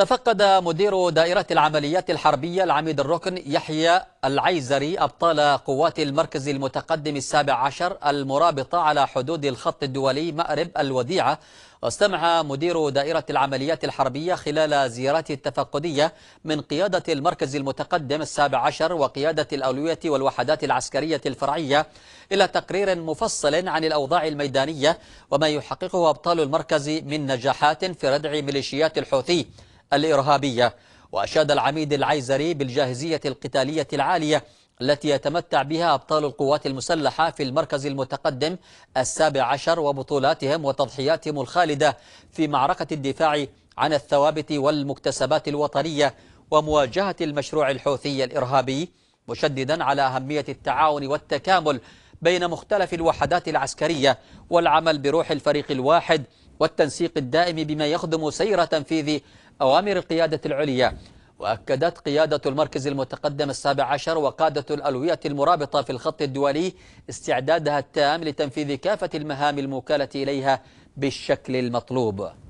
تفقد مدير دائرة العمليات الحربية العميد الركن يحيى العيزري أبطال قوات المركز المتقدم السابع عشر المرابطة على حدود الخط الدولي مأرب الوديعة واستمع مدير دائرة العمليات الحربية خلال زيارته التفقدية من قيادة المركز المتقدم السابع عشر وقيادة الأولوية والوحدات العسكرية الفرعية إلى تقرير مفصل عن الأوضاع الميدانية وما يحققه أبطال المركز من نجاحات في ردع ميليشيات الحوثي الإرهابية وأشاد العميد العيزري بالجاهزية القتالية العالية التي يتمتع بها أبطال القوات المسلحة في المركز المتقدم السابع عشر وبطولاتهم وتضحياتهم الخالدة في معركة الدفاع عن الثوابت والمكتسبات الوطنية ومواجهة المشروع الحوثي الإرهابي مشددا على أهمية التعاون والتكامل بين مختلف الوحدات العسكرية والعمل بروح الفريق الواحد والتنسيق الدائم بما يخدم سير تنفيذ أوامر القيادة العليا وأكدت قيادة المركز المتقدم السابع عشر وقادة الألوية المرابطة في الخط الدولي استعدادها التام لتنفيذ كافة المهام الموكلة إليها بالشكل المطلوب